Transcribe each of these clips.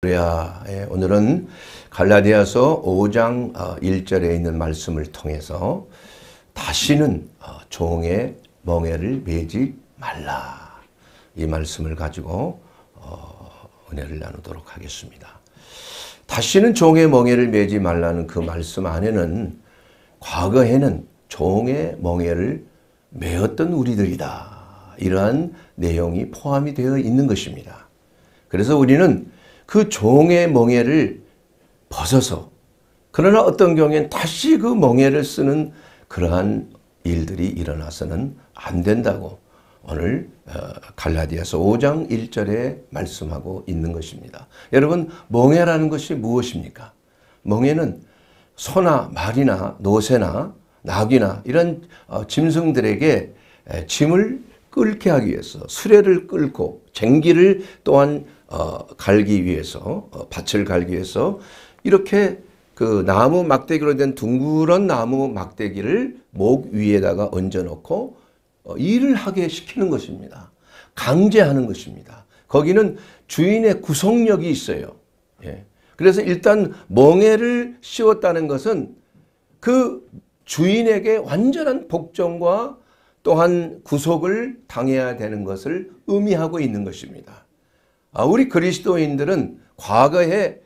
그래야 오늘은 갈라디아서 5장 1절에 어, 있는 말씀을 통해서 다시는 어, 종의 멍해를 매지 말라 이 말씀을 가지고 어, 은혜를 나누도록 하겠습니다. 다시는 종의 멍해를 매지 말라는 그 말씀 안에는 과거에는 종의 멍해를 매었던 우리들이다 이러한 내용이 포함이 되어 있는 것입니다. 그래서 우리는 그 종의 멍해를 벗어서 그러나 어떤 경우엔 다시 그 멍해를 쓰는 그러한 일들이 일어나서는 안 된다고 오늘 어, 갈라디아서 5장 1절에 말씀하고 있는 것입니다. 여러분 멍해라는 것이 무엇입니까? 멍해는 소나 말이나 노새나 낙이나 이런 어, 짐승들에게 짐을 끓게 하기 위해서 수레를 끓고 쟁기를 또한 어, 갈기 위해서 어, 밭을 갈기 위해서 이렇게 그 나무 막대기로 된 둥그런 나무 막대기를 목 위에다가 얹어놓고 어, 일을 하게 시키는 것입니다. 강제하는 것입니다. 거기는 주인의 구속력이 있어요. 예. 그래서 일단 멍해를 씌웠다는 것은 그 주인에게 완전한 복종과 또한 구속을 당해야 되는 것을 의미하고 있는 것입니다. 아, 우리 그리스도인들은 과거에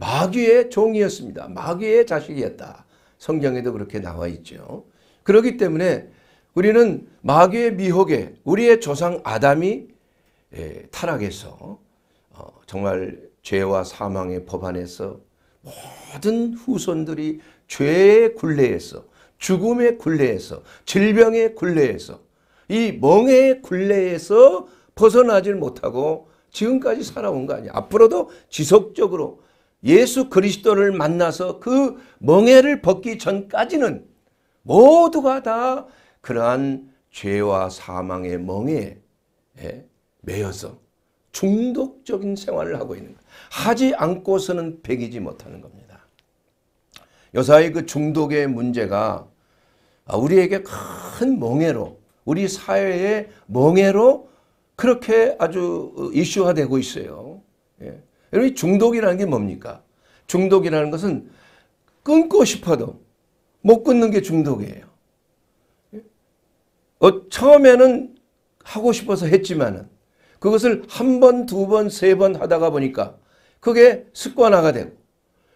마귀의 종이었습니다. 마귀의 자식이었다. 성경에도 그렇게 나와 있죠. 그렇기 때문에 우리는 마귀의 미혹에 우리의 조상 아담이 타락해서 어, 정말 죄와 사망의 법 안에서 모든 후손들이 죄의 굴레에서 죽음의 굴레에서 질병의 굴레에서 이멍의 굴레에서 벗어나질 못하고 지금까지 살아온 거 아니야. 앞으로도 지속적으로 예수 그리스도를 만나서 그 멍해를 벗기 전까지는 모두가 다 그러한 죄와 사망의 멍에 매여서 중독적인 생활을 하고 있는 거예요. 하지 않고서는 배기지 못하는 겁니다. 여사의 그 중독의 문제가 우리에게 큰 멍해로 우리 사회의 멍해로 그렇게 아주 이슈화 되고 있어요. 예. 여러분 중독이라는 게 뭡니까? 중독이라는 것은 끊고 싶어도 못 끊는 게 중독이에요. 예. 어, 처음에는 하고 싶어서 했지만은 그것을 한 번, 두 번, 세 번 하다가 보니까 그게 습관화가 되고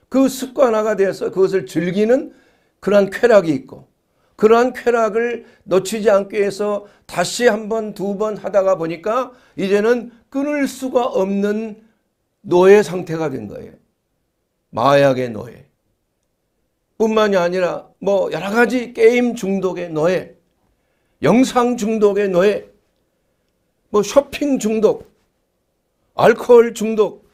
그 습관화가 되어서 그것을 즐기는 그러 쾌락이 있고 그러한 쾌락을 놓치지 않기 위해서 다시 한 번, 두 번 하다가 보니까 이제는 끊을 수가 없는 노예 상태가 된 거예요. 마약의 노예. 뿐만이 아니라 뭐 여러 가지 게임 중독의 노예, 영상 중독의 노예, 뭐 쇼핑 중독, 알코올 중독,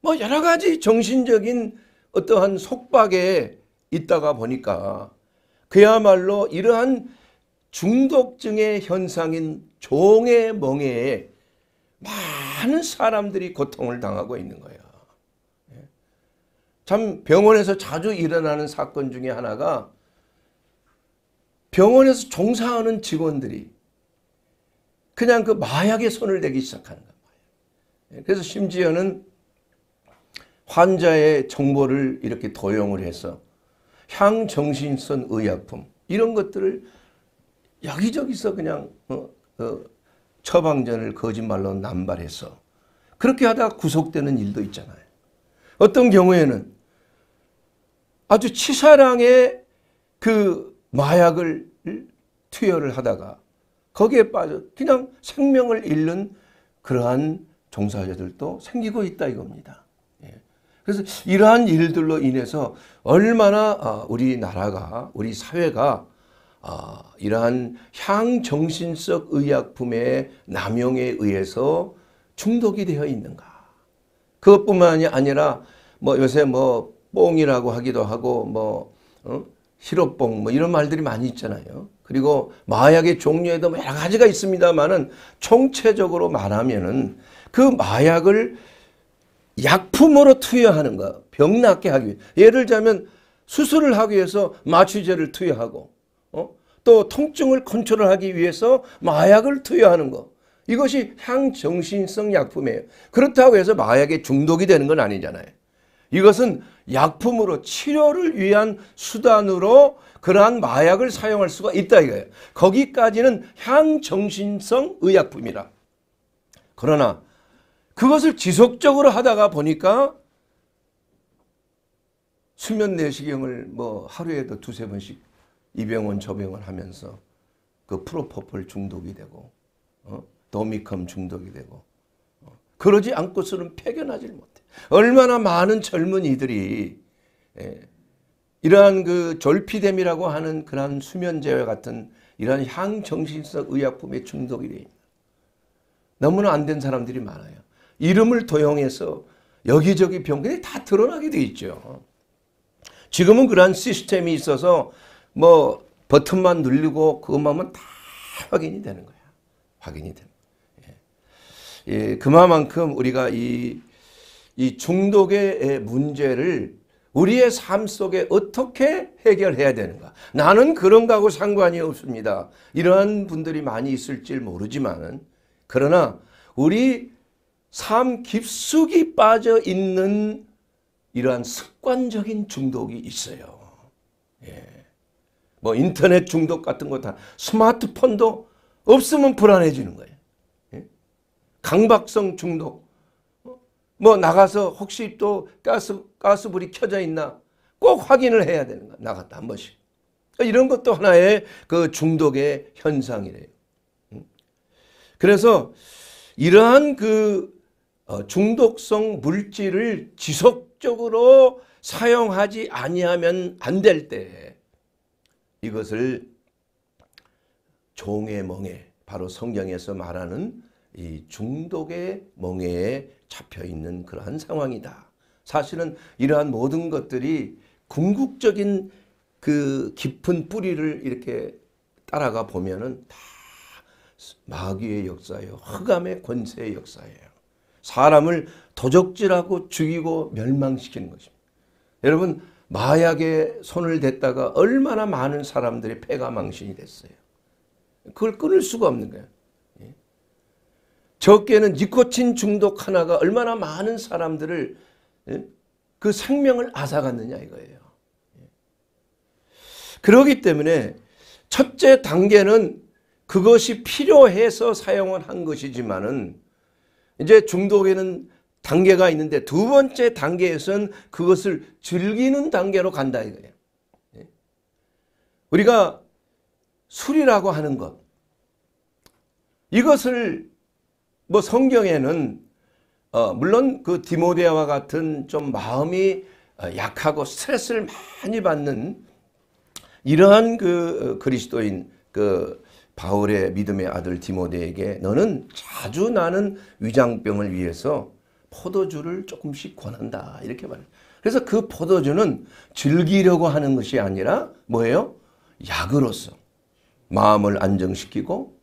뭐 여러 가지 정신적인 어떠한 속박에 있다가 보니까 그야말로 이러한 중독증의 현상인 종의 멍에에 많은 사람들이 고통을 당하고 있는 거예요. 예. 참 병원에서 자주 일어나는 사건 중에 하나가 병원에서 종사하는 직원들이 그냥 그 마약에 손을 대기 시작하는 거예요. 예. 그래서 심지어는 환자의 정보를 이렇게 도용을 해서 향정신성 의약품 이런 것들을 여기저기서 그냥 어, 어, 처방전을 거짓말로 남발해서 그렇게 하다가 구속되는 일도 있잖아요. 어떤 경우에는 아주 치사량의 그 마약을 투여를 하다가 거기에 빠져 그냥 생명을 잃는 그러한 종사자들도 생기고 있다 이겁니다. 그래서 이러한 일들로 인해서 얼마나 아, 우리나라가 우리 사회가 아, 이러한 향정신성 의약품의 남용에 의해서 중독이 되어 있는가. 그것뿐만이 아니라 뭐 요새 뭐 뽕이라고 하기도 하고 뭐 어? 히로뽕 뭐 이런 말들이 많이 있잖아요. 그리고 마약의 종류에도 여러 가지가 있습니다만은 총체적으로 말하면은 그 마약을 약품으로 투여하는 거. 병 낫게 하기 위해. 예를 들자면 수술을 하기 위해서 마취제를 투여하고 어? 또 통증을 컨트롤하기 위해서 마약을 투여하는 거. 이것이 향정신성 약품이에요. 그렇다고 해서 마약에 중독이 되는 건 아니잖아요. 이것은 약품으로 치료를 위한 수단으로 그러한 마약을 사용할 수가 있다 이거예요. 거기까지는 향정신성 의약품이라. 그러나 그것을 지속적으로 하다가 보니까 수면 내시경을 뭐 하루에도 두세 번씩 이 병원 저 병원 하면서 그 프로포폴 중독이 되고 어? 도미컴 중독이 되고 어? 그러지 않고서는 폐견하질 못해. 얼마나 많은 젊은이들이 예, 이러한 그 졸피뎀이라고 하는 그러한 수면제와 같은 이러한 향정신성 의약품에 중독이 돼 있는 너무나 안 된 사람들이 많아요. 이름을 도용해서 여기저기 병균이다 드러나게 돼 있죠. 지금은 그러한 시스템이 있어서 뭐 버튼만 누르고 그것만다 확인이 되는 거야. 확인이 되는 거 예. 예, 그만큼 우리가 이, 이 중독의 문제를 우리의 삶 속에 어떻게 해결해야 되는가. 나는 그런 거하고 상관이 없습니다. 이러한 분들이 많이 있을지 모르지만 그러나 우리 삶 깊숙이 빠져 있는 이러한 습관적인 중독이 있어요. 예. 뭐 인터넷 중독 같은 거 다 스마트폰도 없으면 불안해지는 거예요. 예? 강박성 중독. 뭐 나가서 혹시 또 가스 가스불이 켜져 있나 꼭 확인을 해야 되는 거 나갔다 한 번씩. 그러니까 이런 것도 하나의 그 중독의 현상이래요. 음. 그래서 이러한 그 어, 중독성 물질을 지속적으로 사용하지 아니하면 안 될 때 이것을 종의 멍에 바로 성경에서 말하는 이 중독의 멍에에 잡혀 있는 그러한 상황이다. 사실은 이러한 모든 것들이 궁극적인 그 깊은 뿌리를 이렇게 따라가 보면은 다 마귀의 역사예요. 흑암의 권세의 역사예요. 사람을 도적질하고 죽이고 멸망시키는 것입니다. 여러분 마약에 손을 댔다가 얼마나 많은 사람들이 폐가 망신이 됐어요. 그걸 끊을 수가 없는 거예요. 예? 적게는 니코틴 중독 하나가 얼마나 많은 사람들을 예? 그 생명을 앗아갔느냐 이거예요. 예? 그러기 때문에 첫째 단계는 그것이 필요해서 사용을 한 것이지만은 이제 중독에는 단계가 있는데 두 번째 단계에서는 그것을 즐기는 단계로 간다 이거예요. 예. 우리가 술이라고 하는 것 이것을 뭐 성경에는 어 물론 그 디모데와 같은 좀 마음이 어, 약하고 스트레스를 많이 받는 이러한 그 어, 그리스도인 그 바울의 믿음의 아들 디모데에게 너는 자주 나는 위장병을 위해서 포도주를 조금씩 권한다. 이렇게 말해요. 그래서 그 포도주는 즐기려고 하는 것이 아니라 뭐예요? 약으로서 마음을 안정시키고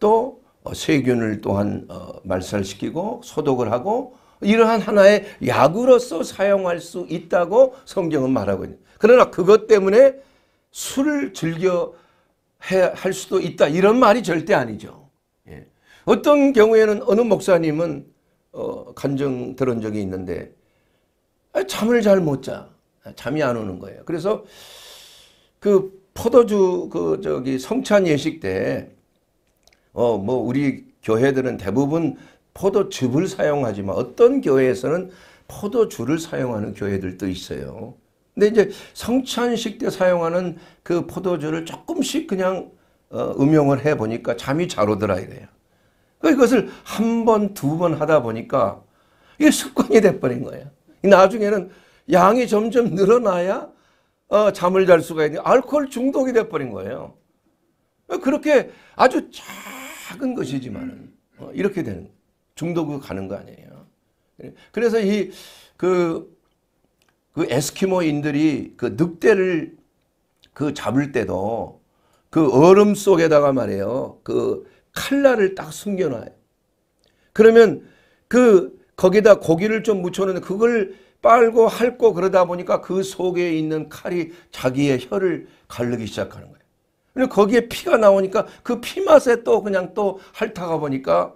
또 어, 세균을 또한 어, 말살시키고 소독을 하고 이러한 하나의 약으로서 사용할 수 있다고 성경은 말하고 있는. 그러나 그것 때문에 술을 즐겨 할 수도 있다. 이런 말이 절대 아니죠. 예. 어떤 경우에는 어느 목사님은 어, 간증 들은 적이 있는데 아, 잠을 잘 못 자. 아, 잠이 안 오는 거예요. 그래서 그 포도주 그 저기 성찬 예식 때 어 뭐 우리 교회들은 대부분 포도즙을 사용하지만 어떤 교회에서는 포도주를 사용하는 교회들도 있어요. 근데 이제 성찬식 때 사용하는 그 포도주를 조금씩 그냥 어, 음용을 해 보니까 잠이 잘 오더라 이래요. 그러니까 이것을 한 번, 두 번 하다 보니까 이게 습관이 돼버린 거예요. 나중에는 양이 점점 늘어나야 어, 잠을 잘 수가 있는 알코올 중독이 돼버린 거예요. 그렇게 아주 작은 것이지만 어, 이렇게 되는 중독으로 가는 거 아니에요. 그래서 이그 그 에스키모인들이 그 늑대를 그 잡을 때도 그 얼음 속에다가 말이에요. 그 칼날을 딱 숨겨놔요. 그러면 그 거기다 고기를 좀 묻혀놓는 그걸 빨고 핥고 그러다 보니까 그 속에 있는 칼이 자기의 혀를 갈르기 시작하는 거예요. 그리고 거기에 피가 나오니까 그 피맛에 또 그냥 또 핥아가 보니까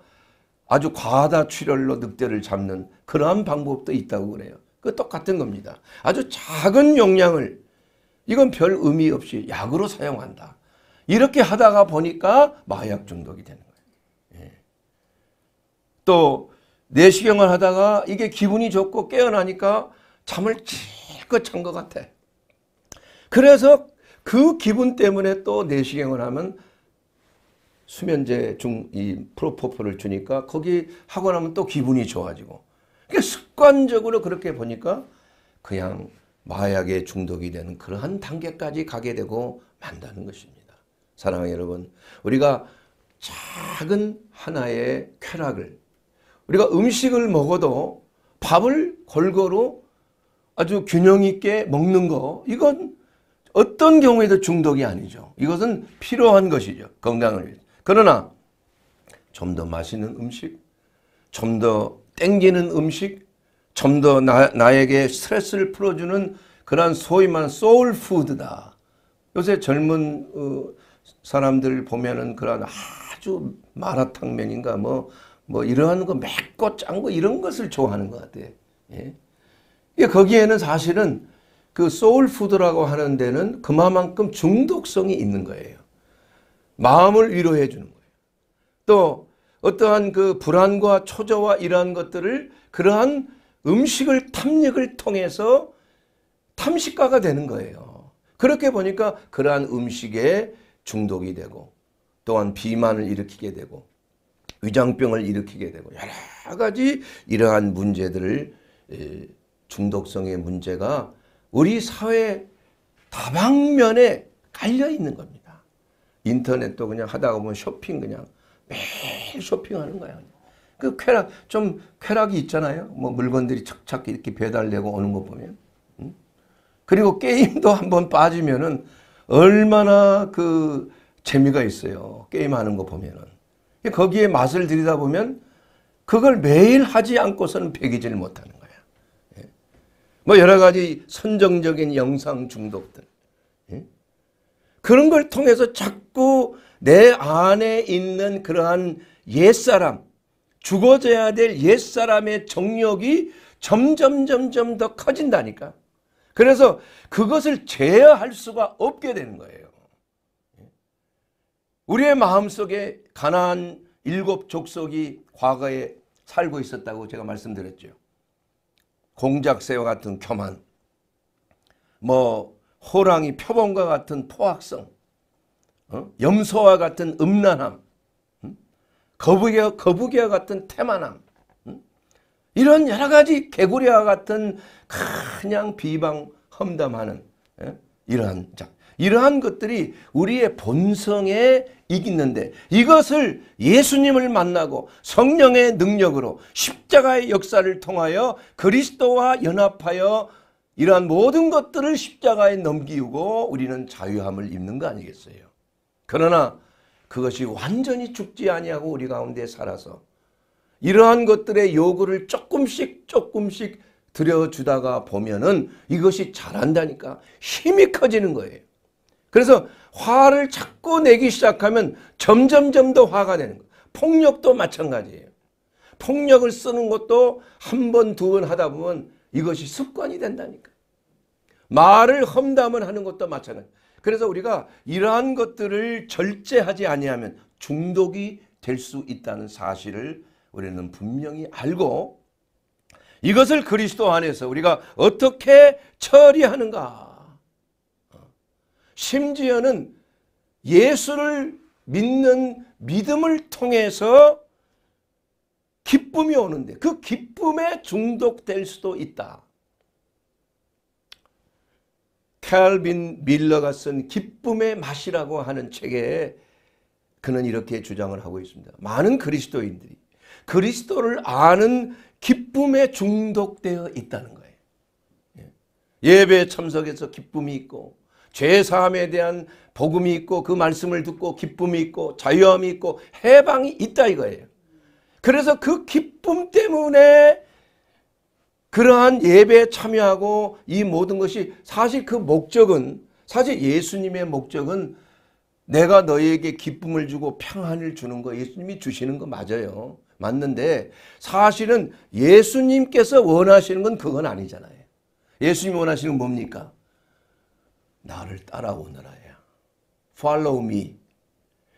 아주 과다 출혈로 늑대를 잡는 그러한 방법도 있다고 그래요. 그 똑같은 겁니다. 아주 작은 용량을 이건 별 의미 없이 약으로 사용한다. 이렇게 하다가 보니까 마약 중독이 되는 거예요. 예. 또 내시경을 하다가 이게 기분이 좋고 깨어나니까 잠을 실컷 잔것 같아. 그래서 그 기분 때문에 또 내시경을 하면 수면제 중 이 프로포폴을 주니까 거기 하고 나면 또 기분이 좋아지고 그러니까 객관적으로 그렇게 보니까 그냥 마약에 중독이 되는 그러한 단계까지 가게 되고 만다는 것입니다. 사랑하는 여러분, 우리가 작은 하나의 쾌락을 우리가 음식을 먹어도 밥을 골고루 아주 균형 있게 먹는 거 이건 어떤 경우에도 중독이 아니죠. 이것은 필요한 것이죠. 건강을 위해 그러나 좀 더 맛있는 음식, 좀 더 땡기는 음식, 좀더 나에게 스트레스를 풀어주는 그러한 소위 말하는 소울푸드다. 요새 젊은 어, 사람들 보면은 그러 아주 마라탕면인가 뭐, 뭐 이러한 거 맵고 짠 거 이런 것을 좋아하는 것 같아요. 예. 예, 거기에는 사실은 그 소울푸드라고 하는 데는 그만큼 중독성이 있는 거예요. 마음을 위로해 주는 거예요. 또 어떠한 그 불안과 초조와 이러한 것들을 그러한 음식을 탐닉을 통해서 탐식가가 되는 거예요. 그렇게 보니까 그러한 음식에 중독이 되고 또한 비만을 일으키게 되고 위장병을 일으키게 되고 여러 가지 이러한 문제들을 중독성의 문제가 우리 사회 다방면에 깔려 있는 겁니다. 인터넷도 그냥 하다 보면 쇼핑 그냥 매일 쇼핑하는 거야. 그 쾌락, 좀 쾌락이 있잖아요. 뭐 물건들이 착착 이렇게 배달되고 오는 거 보면. 음? 그리고 게임도 한번 빠지면은 얼마나 그 재미가 있어요. 게임하는 거 보면은. 거기에 맛을 들이다 보면 그걸 매일 하지 않고서는 배기질 못하는 거야. 예? 뭐 여러 가지 선정적인 영상 중독들. 예? 그런 걸 통해서 자꾸 내 안에 있는 그러한 옛사람, 죽어져야 될 옛사람의 정력이 점점 점점 더 커진다니까. 그래서 그것을 제어할 수가 없게 되는 거예요. 우리의 마음속에 가난안 일곱 족속이 과거에 살고 있었다고 제가 말씀드렸죠. 공작새와 같은 교만, 뭐 호랑이 표범과 같은 포악성, 어? 염소와 같은 음란함, 거북이와, 거북이와 같은 태만함 이런 여러 가지 개구리와 같은 그냥 비방 험담하는 예? 이러한 자 이러한 것들이 우리의 본성에 이기는데 이것을 예수님을 만나고 성령의 능력으로 십자가의 역사를 통하여 그리스도와 연합하여 이러한 모든 것들을 십자가에 넘기고 우리는 자유함을 입는 거 아니겠어요. 그러나 그것이 완전히 죽지 아니하고 우리 가운데 살아서 이러한 것들의 요구를 조금씩 조금씩 들여주다가 보면은 이것이 잘한다니까 힘이 커지는 거예요. 그래서 화를 자꾸 내기 시작하면 점점점 더 화가 되는 거예요. 폭력도 마찬가지예요. 폭력을 쓰는 것도 한 번, 두 번 하다 보면 이것이 습관이 된다니까. 말을 험담을 하는 것도 마찬가지. 예요 그래서 우리가 이러한 것들을 절제하지 아니하면 중독이 될 수 있다는 사실을 우리는 분명히 알고 이것을 그리스도 안에서 우리가 어떻게 처리하는가 심지어는 예수를 믿는 믿음을 통해서 기쁨이 오는데 그 기쁨에 중독될 수도 있다. 캘빈 밀러가 쓴 기쁨의 맛이라고 하는 책에 그는 이렇게 주장을 하고 있습니다. 많은 그리스도인들이 그리스도를 아는 기쁨에 중독되어 있다는 거예요. 예. 예배 참석에서 기쁨이 있고 죄사함에 대한 복음이 있고 그 말씀을 듣고 기쁨이 있고 자유함이 있고 해방이 있다 이거예요. 그래서 그 기쁨 때문에 그러한 예배에 참여하고 이 모든 것이 사실 그 목적은 사실 예수님의 목적은 내가 너희에게 기쁨을 주고 평안을 주는 거 예수님이 주시는 거 맞아요. 맞는데 사실은 예수님께서 원하시는 건 그건 아니잖아요. 예수님 원하시는 건 뭡니까? 나를 따라오너라야. Follow me.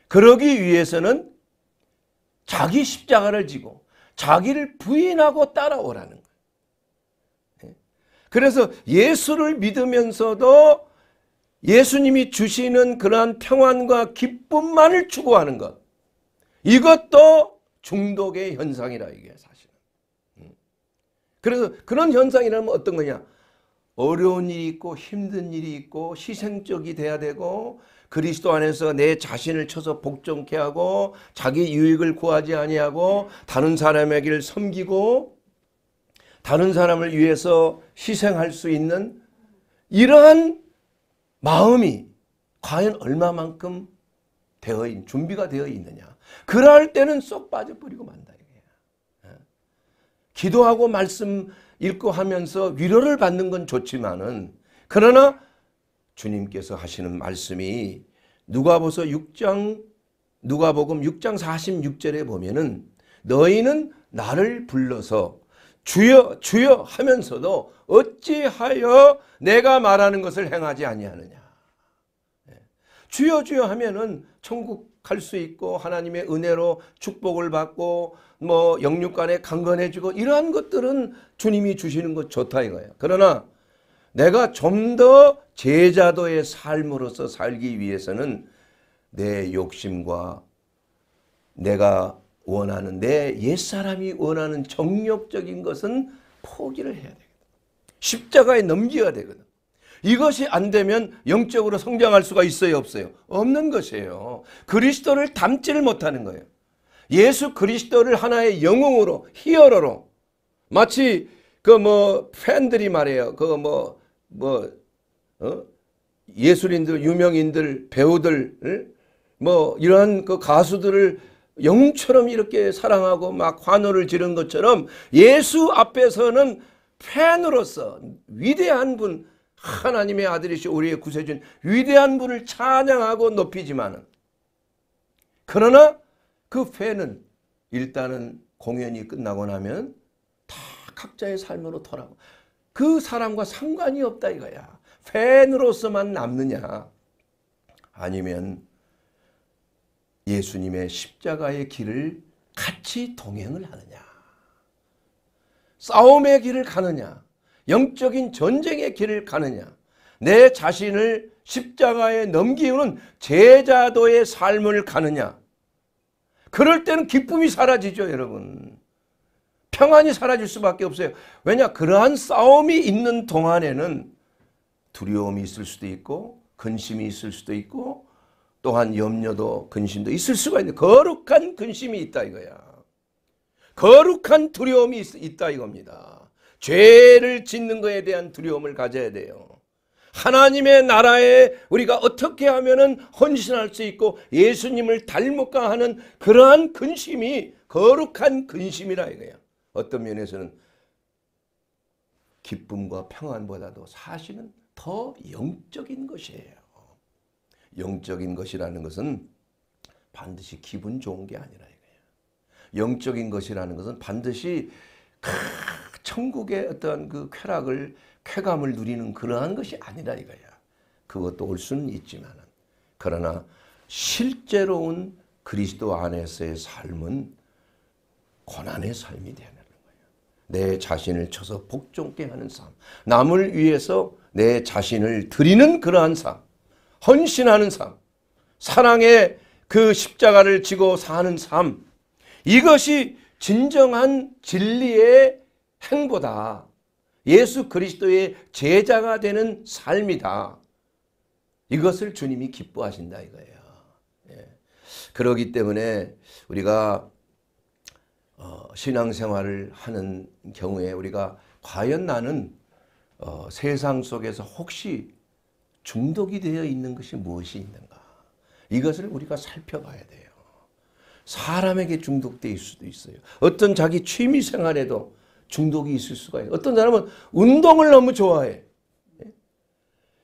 그러기 위해서는 자기 십자가를 지고 자기를 부인하고 따라오라는 거예요. 그래서 예수를 믿으면서도 예수님이 주시는 그러한 평안과 기쁨만을 추구하는 것. 이것도 중독의 현상이라 이게 사실 음. 그래서 그런 현상이라면 어떤 거냐. 어려운 일이 있고 힘든 일이 있고 희생적이 돼야 되고 그리스도 안에서 내 자신을 쳐서 복종케 하고 자기 유익을 구하지 아니하고 다른 사람에게를 섬기고 다른 사람을 위해서 희생할 수 있는 이러한 마음이 과연 얼마만큼 되어 있, 준비가 되어 있느냐. 그럴 때는 쏙 빠져버리고 만다. 예. 기도하고 말씀 읽고 하면서 위로를 받는 건 좋지만은 그러나 주님께서 하시는 말씀이 누가복음 6장 누가복음 6장 46절에 보면은 너희는 나를 불러서 주여 주여 하면서도 어찌하여 내가 말하는 것을 행하지 아니하느냐. 예. 주여 주여 하면은 천국 갈 수 있고 하나님의 은혜로 축복을 받고 뭐 영육간에 강건해지고 이러한 것들은 주님이 주시는 것 좋다 이거예요. 그러나 내가 좀 더 제자도의 삶으로서 살기 위해서는 내 욕심과 내가 원하는데 옛사람이 원하는 정력적인 것은 포기를 해야 되거든. 십자가에 넘겨야 되거든. 이것이 안 되면 영적으로 성장할 수가 있어요 없어요? 없는 것이에요. 그리스도를 닮지를 못하는 거예요. 예수 그리스도를 하나의 영웅으로 히어로로 마치 그 뭐 팬들이 말해요. 그뭐뭐 뭐, 어? 예술인들 유명인들 배우들 뭐이러그 가수들을 영웅처럼 이렇게 사랑하고 막 환호를 지른 것처럼 예수 앞에서는 팬으로서 위대한 분 하나님의 아들이시 우리의 구세주인 위대한 분을 찬양하고 높이지만은 그러나 그 팬은 일단은 공연이 끝나고 나면 다 각자의 삶으로 돌아가 그 사람과 상관이 없다 이거야 팬으로서만 남느냐 아니면 예수님의 십자가의 길을 같이 동행을 하느냐. 싸움의 길을 가느냐. 영적인 전쟁의 길을 가느냐. 내 자신을 십자가에 넘기우는 제자도의 삶을 가느냐. 그럴 때는 기쁨이 사라지죠, 여러분. 평안이 사라질 수밖에 없어요. 왜냐? 그러한 싸움이 있는 동안에는 두려움이 있을 수도 있고 근심이 있을 수도 있고 또한 염려도 근심도 있을 수가 있는 거룩한 근심이 있다 이거야. 거룩한 두려움이 있, 다 이겁니다. 죄를 짓는 것에 대한 두려움을 가져야 돼요. 하나님의 나라에 우리가 어떻게 하면은 헌신할 수 있고 예수님을 닮을까 하는 그러한 근심이 거룩한 근심이라 이거야. 어떤 면에서는 기쁨과 평안보다도 사실은 더 영적인 것이에요. 영적인 것이라는 것은 반드시 기분 좋은 게 아니라 이거예요. 영적인 것이라는 것은 반드시 천국의 어떤 그 쾌락을 쾌감을 누리는 그러한 것이 아니라 이거야. 그것도 올 수는 있지만 그러나 실제로 온 그리스도 안에서의 삶은 고난의 삶이 되는 거예요. 내 자신을 쳐서 복종케 하는 삶, 남을 위해서 내 자신을 드리는 그러한 삶. 헌신하는 삶, 사랑의 그 십자가를 지고 사는 삶, 이것이 진정한 진리의 행보다 예수 그리스도의 제자가 되는 삶이다. 이것을 주님이 기뻐하신다 이거예요. 예. 그러기 때문에 우리가 어, 신앙생활을 하는 경우에 우리가 과연 나는 어, 세상 속에서 혹시 중독이 되어 있는 것이 무엇이 있는가? 이것을 우리가 살펴봐야 돼요. 사람에게 중독될 수도 있어요. 어떤 자기 취미 생활에도 중독이 있을 수가 있어요. 어떤 사람은 운동을 너무 좋아해. 예?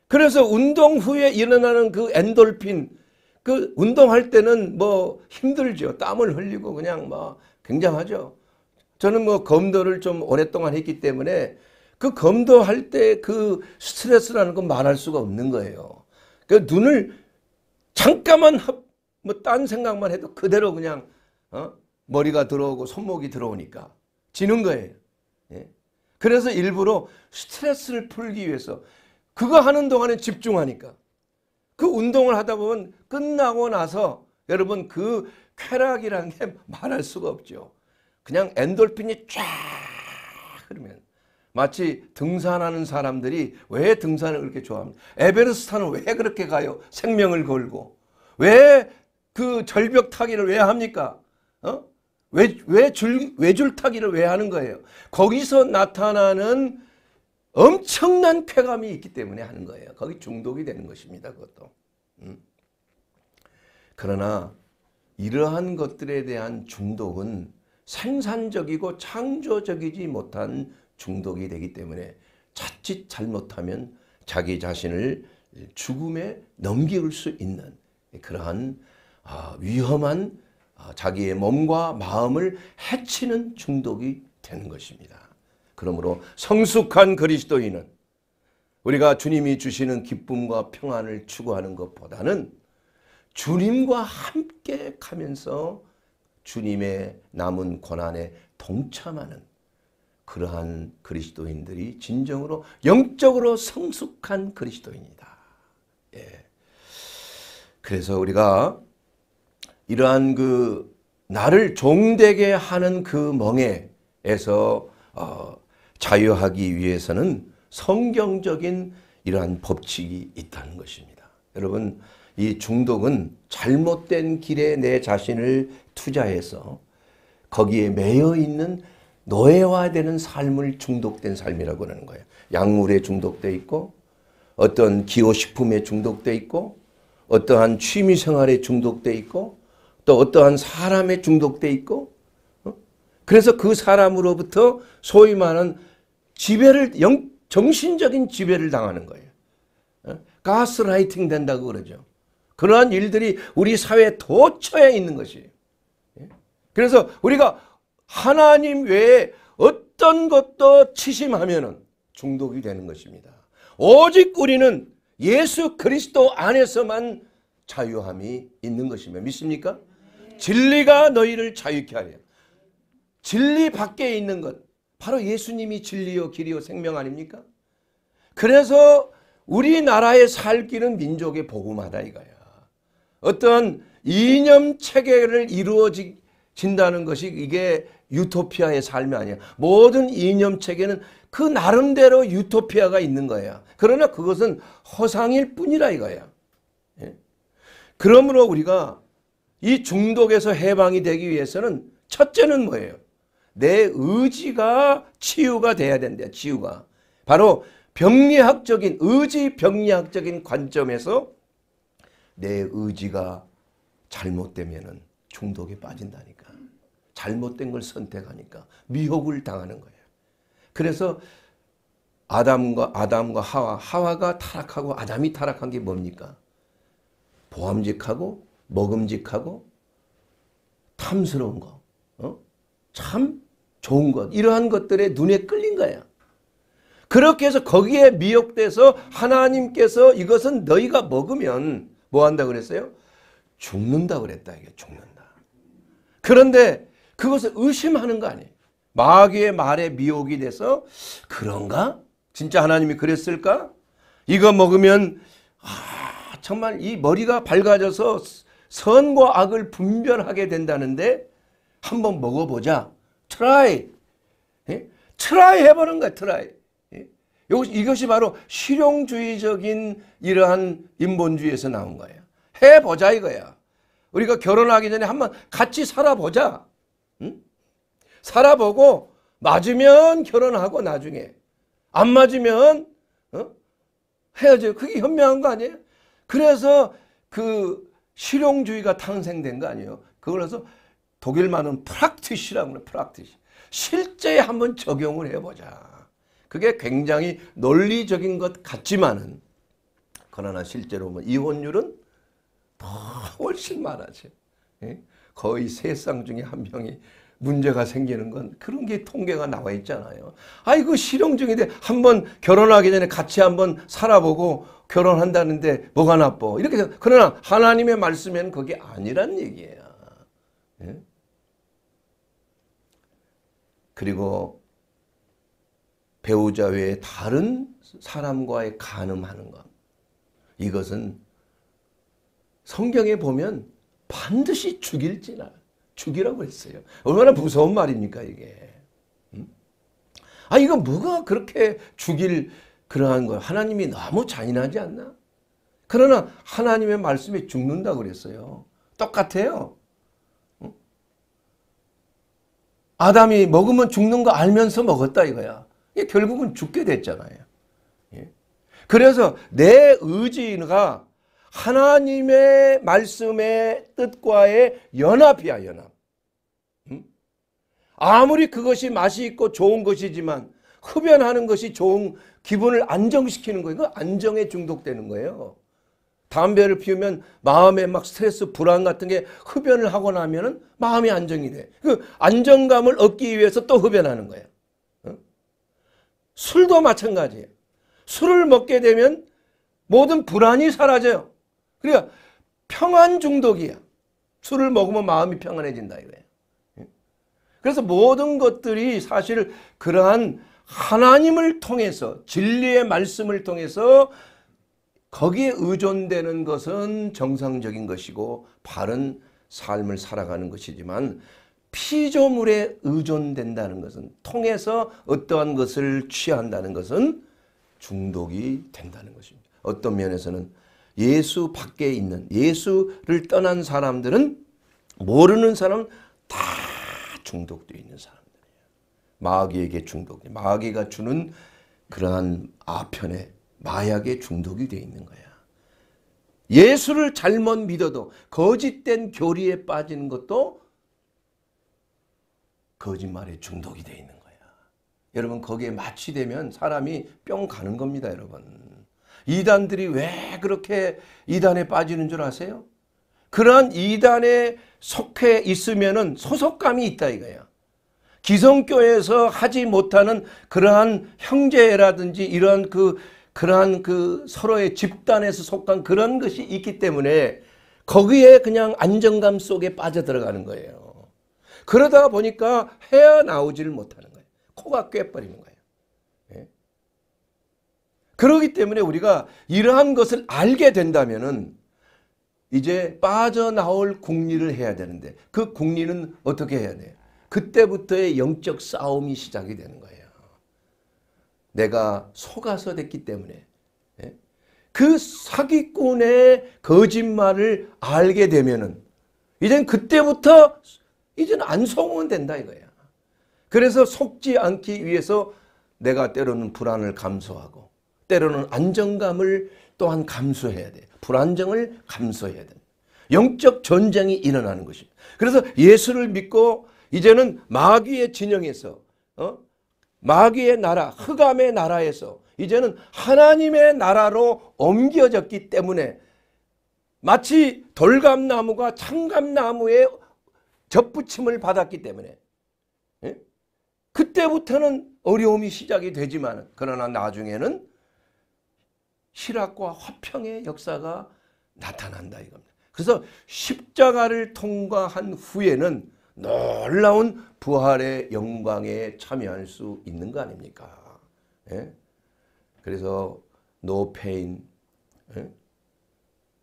그래서 운동 후에 일어나는 그 엔돌핀, 그 운동할 때는 뭐 힘들죠. 땀을 흘리고 그냥 막 뭐 굉장하죠. 저는 뭐 검도를 좀 오랫동안 했기 때문에 그 검도할 때 그 스트레스라는 건 말할 수가 없는 거예요. 그 눈을 잠깐만 뭐 딴 생각만 해도 그대로 그냥 어? 머리가 들어오고 손목이 들어오니까 지는 거예요. 예? 그래서 일부러 스트레스를 풀기 위해서 그거 하는 동안에 집중하니까 그 운동을 하다 보면 끝나고 나서 여러분 그 쾌락이라는 게 말할 수가 없죠. 그냥 엔돌핀이 쫙 흐르면 마치 등산하는 사람들이 왜 등산을 그렇게 좋아합니까? 에베레스트는 왜 그렇게 가요? 생명을 걸고. 왜 그 절벽 타기를 왜 합니까? 어? 왜, 왜 줄, 외줄 타기를 왜 하는 거예요? 거기서 나타나는 엄청난 쾌감이 있기 때문에 하는 거예요. 거기 중독이 되는 것입니다. 그것도. 음. 그러나 이러한 것들에 대한 중독은 생산적이고 창조적이지 못한 중독이 되기 때문에 자칫 잘못하면 자기 자신을 죽음에 넘길 수 있는 그러한 아, 위험한 아, 자기의 몸과 마음을 해치는 중독이 되는 것입니다. 그러므로 성숙한 그리스도인은 우리가 주님이 주시는 기쁨과 평안을 추구하는 것보다는 주님과 함께 가면서 주님의 남은 고난에 동참하는 그러한 그리스도인들이 진정으로 영적으로 성숙한 그리스도인이다. 예. 그래서 우리가 이러한 그 나를 종되게 하는 그 멍에에서 어, 자유하기 위해서는 성경적인 이러한 법칙이 있다는 것입니다. 여러분 이 중독은 잘못된 길에 내 자신을 투자해서 거기에 매여 있는 노예화되는 삶을 중독된 삶이라고 그는 거예요. 약물에 중독돼 있고 어떤 기호식품에 중독돼 있고 어떠한 취미생활에 중독돼 있고 또 어떠한 사람에 중독돼 있고 어? 그래서 그 사람으로부터 소위 말하는 지배를 영, 정신적인 지배를 당하는 거예요. 어? 가스라이팅 된다고 그러죠. 그러한 일들이 우리 사회에 도처에 있는 것이에요. 예? 그래서 우리가 하나님 외에 어떤 것도 치심하면 중독이 되는 것입니다. 오직 우리는 예수 그리스도 안에서만 자유함이 있는 것입니다. 믿습니까? 진리가 너희를 자유케 하리 진리 밖에 있는 것 바로 예수님이 진리요 길이요 생명 아닙니까? 그래서 우리나라의 살 길은 민족의 복음하다 이거야. 어떤 이념 체계를 이루어진다는 것이 이게 유토피아의 삶이 아니야. 모든 이념 체계는 그 나름대로 유토피아가 있는 거야. 그러나 그것은 허상일 뿐이라 이거야. 예? 그러므로 우리가 이 중독에서 해방이 되기 위해서는 첫째는 뭐예요? 내 의지가 치유가 돼야 된다. 치유가. 바로 병리학적인 의지 병리학적인 관점에서 내 의지가 잘못되면 중독에 빠진다니까. 잘못된 걸 선택하니까 미혹을 당하는 거예요. 그래서 아담과 아담과 하와 하와가 타락하고 아담이 타락한 게 뭡니까? 보암직하고 먹음직하고 탐스러운 거, 어? 참 좋은 것 이러한 것들에 눈에 끌린 거야. 그렇게 해서 거기에 미혹돼서 하나님께서 이것은 너희가 먹으면 뭐 한다 그랬어요? 죽는다 그랬다 이게 죽는다. 그런데 그것을 의심하는 거 아니에요. 마귀의 말에 미혹이 돼서 그런가? 진짜 하나님이 그랬을까? 이거 먹으면 아, 정말 이 머리가 밝아져서 선과 악을 분별하게 된다는데 한번 먹어보자. 트라이. 예? 트라이 해보는 거야. 트라이. 예? 이것이 바로 실용주의적인 이러한 인본주의에서 나온 거예요. 해보자 이거야. 우리가 결혼하기 전에 한번 같이 살아보자. 살아보고 맞으면 결혼하고 나중에 안 맞으면 어? 헤어져요. 그게 현명한 거 아니에요? 그래서 그 실용주의가 탄생된 거 아니에요. 그걸 해서 독일만은 프락티시라고 그래 프락티시. 실제 한번 적용을 해보자. 그게 굉장히 논리적인 것 같지만은 그러나 실제로 보면 뭐 이혼율은 훨씬 많아져. 예? 거의 세쌍 중에 한 명이 문제가 생기는 건 그런 게 통계가 나와 있잖아요. 아이고 실형 중인데 한번 결혼하기 전에 같이 한번 살아보고 결혼한다는데 뭐가 나빠. 이렇게 그러나 하나님의 말씀에는 그게 아니란 얘기예요. 예? 그리고 배우자 외에 다른 사람과의 간음하는 것. 이것은 성경에 보면 반드시 죽일지라 죽이라고 했어요. 얼마나 무서운 말입니까 이게. 아 이거 뭐가 그렇게 죽일 그러한 거 하나님이 너무 잔인하지 않나? 그러나 하나님의 말씀에 죽는다 그랬어요. 똑같아요. 아담이 먹으면 죽는 거 알면서 먹었다 이거야. 결국은 죽게 됐잖아요. 예. 그래서 내 의지가 하나님의 말씀의 뜻과의 연합이야 연합. 아무리 그것이 맛이 있고 좋은 것이지만 흡연하는 것이 좋은 기분을 안정시키는 거예요. 안정에 중독되는 거예요. 담배를 피우면 마음에 막 스트레스 불안 같은 게 흡연을 하고 나면은 마음이 안정이 돼. 그 안정감을 얻기 위해서 또 흡연하는 거예요. 술도 마찬가지예요. 술을 먹게 되면 모든 불안이 사라져요. 그러니까 평안 중독이야. 술을 먹으면 마음이 평안해진다 이거예요. 예. 그래서 모든 것들이 사실 그러한 하나님을 통해서 진리의 말씀을 통해서 거기에 의존되는 것은 정상적인 것이고 바른 삶을 살아가는 것이지만 피조물에 의존된다는 것은 통해서 어떠한 것을 취한다는 것은 중독이 된다는 것입니다. 어떤 면에서는 예수 밖에 있는 예수를 떠난 사람들은 모르는 사람다 중독되어 있는 사람들이에요. 마귀에게 중독. 마귀가 주는 그러한 아편에 마약에 중독이 되어 있는 거야. 예수를 잘못 믿어도 거짓된 교리에 빠지는 것도 거짓말에 중독이 되어 있는 거야. 여러분 거기에 마취되면 사람이 뿅 가는 겁니다. 여러분. 이단들이 왜 그렇게 이단에 빠지는 줄 아세요? 그런 이단에 속해 있으면은 소속감이 있다 이거야. 기성교에서 하지 못하는 그러한 형제라든지 이런 그 그러한 그 서로의 집단에서 속한 그런 것이 있기 때문에 거기에 그냥 안정감 속에 빠져들어가는 거예요. 그러다 보니까 헤어나오지 못하는 거예요. 코가 꿰버리는 거예요. 그러기 때문에 우리가 이러한 것을 알게 된다면은 이제 빠져나올 궁리를 해야 되는데 그 궁리는 어떻게 해야 돼요? 그때부터의 영적 싸움이 시작이 되는 거예요. 내가 속아서 됐기 때문에 예? 그 사기꾼의 거짓말을 알게 되면은 이젠 그때부터 이젠 안 속으면 된다 이거야. 그래서 속지 않기 위해서 내가 때로는 불안을 감소하고 때로는 안정감을 또한 감수해야 돼요. 불안정을 감수해야 된다. 영적 전쟁이 일어나는 것입니다. 그래서 예수를 믿고 이제는 마귀의 진영에서 어? 마귀의 나라, 흑암의 나라에서 이제는 하나님의 나라로 옮겨졌기 때문에 마치 돌감나무가 참감나무에 접붙임을 받았기 때문에 예? 그때부터는 어려움이 시작이 되지만 그러나 나중에는 실학과 화평의 역사가 나타난다 이겁니다. 그래서 십자가를 통과한 후에는 놀라운 부활의 영광에 참여할 수 있는 거 아닙니까? 예? 그래서 no pain, 예?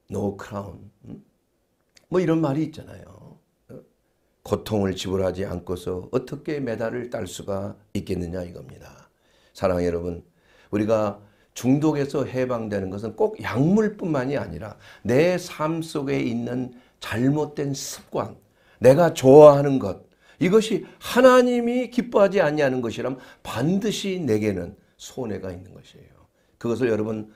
no crown 음? 뭐 이런 말이 있잖아요. 예? 고통을 지불하지 않고서 어떻게 메달을 딸 수가 있겠느냐 이겁니다. 사랑 여러분, 우리가 중독에서 해방되는 것은 꼭 약물뿐만이 아니라 내 삶 속에 있는 잘못된 습관, 내가 좋아하는 것, 이것이 하나님이 기뻐하지 않냐는 것이라면 반드시 내게는 손해가 있는 것이에요. 그것을 여러분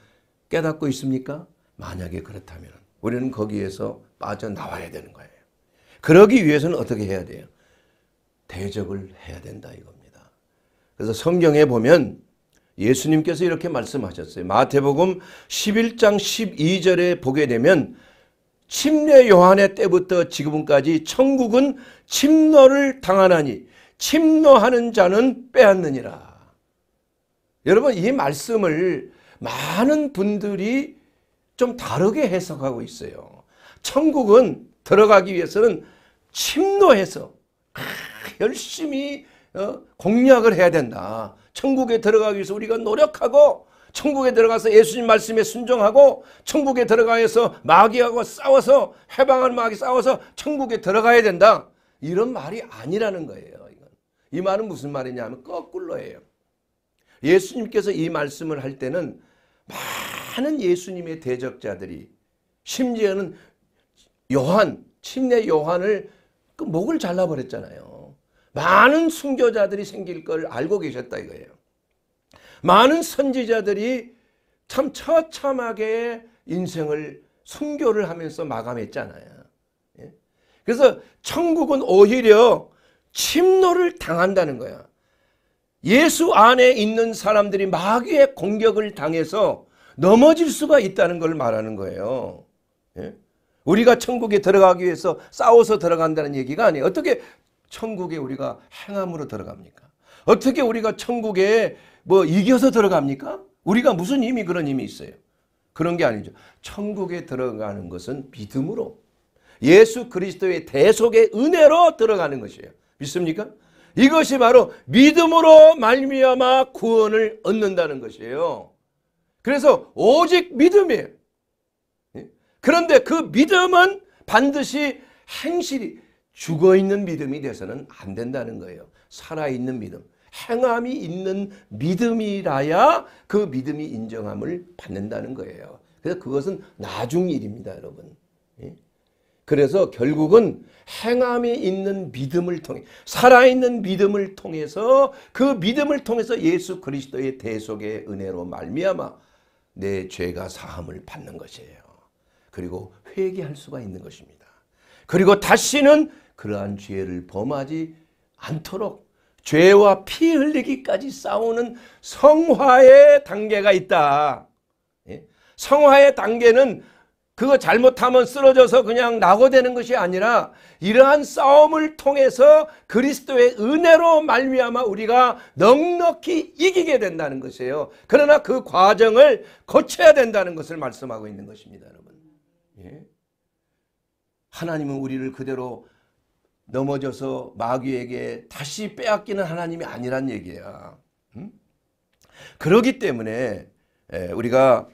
깨닫고 있습니까? 만약에 그렇다면 우리는 거기에서 빠져나와야 되는 거예요. 그러기 위해서는 어떻게 해야 돼요? 대적을 해야 된다 이겁니다. 그래서 성경에 보면 예수님께서 이렇게 말씀하셨어요. 마태복음 11장 12절에 보게 되면 침례 요한의 때부터 지금까지 천국은 침노를 당하나니 침노하는 자는 빼앗느니라. 여러분 이 말씀을 많은 분들이 좀 다르게 해석하고 있어요. 천국은 들어가기 위해서는 침노해서 아, 열심히 어, 공략을 해야 된다. 천국에 들어가기 위해서 우리가 노력하고 천국에 들어가서 예수님 말씀에 순종하고 천국에 들어가서 마귀하고 싸워서 해방한 마귀 싸워서 천국에 들어가야 된다. 이런 말이 아니라는 거예요. 이건. 이 말은 무슨 말이냐면 하 거꾸로예요. 예수님께서 이 말씀을 할 때는 많은 예수님의 대적자들이 심지어는 요한, 침례 요한을 그 목을 잘라버렸잖아요. 많은 순교자들이 생길 걸 알고 계셨다 이거예요. 많은 선지자들이 참 처참하게 인생을 순교를 하면서 마감했잖아요. 예? 그래서 천국은 오히려 침노를 당한다는 거야. 예수 안에 있는 사람들이 마귀의 공격을 당해서 넘어질 수가 있다는 걸 말하는 거예요. 예? 우리가 천국에 들어가기 위해서 싸워서 들어간다는 얘기가 아니에요. 어떻게 천국에 우리가 행함으로 들어갑니까? 어떻게 우리가 천국에 뭐 이겨서 들어갑니까? 우리가 무슨 힘이 그런 힘이 있어요? 그런 게 아니죠. 천국에 들어가는 것은 믿음으로 예수 그리스도의 대속의 은혜로 들어가는 것이에요. 믿습니까? 이것이 바로 믿음으로 말미암아 구원을 얻는다는 것이에요. 그래서 오직 믿음이에요. 예? 그런데 그 믿음은 반드시 행실이 죽어있는 믿음이 돼서는 안 된다는 거예요. 살아있는 믿음. 행함이 있는 믿음이라야 그 믿음이 인정함을 받는다는 거예요. 그래서 그것은 나중 일입니다, 여러분. 예? 그래서 결국은 행함이 있는 믿음을 통해 살아있는 믿음을 통해서 그 믿음을 통해서 예수 그리스도의 대속의 은혜로 말미암아 내 죄가 사함을 받는 것이에요. 그리고 회개할 수가 있는 것입니다. 그리고 다시는 그러한 죄를 범하지 않도록 죄와 피 흘리기까지 싸우는 성화의 단계가 있다. 예? 성화의 단계는 그거 잘못하면 쓰러져서 그냥 낙오되는 것이 아니라 이러한 싸움을 통해서 그리스도의 은혜로 말미암아 우리가 넉넉히 이기게 된다는 것이에요. 그러나 그 과정을 거쳐야 된다는 것을 말씀하고 있는 것입니다. 여러분. 예? 하나님은 우리를 그대로 넘어져서 마귀에게 다시 빼앗기는 하나님이 아니란 얘기야. 그러기 때문에 예, 우리가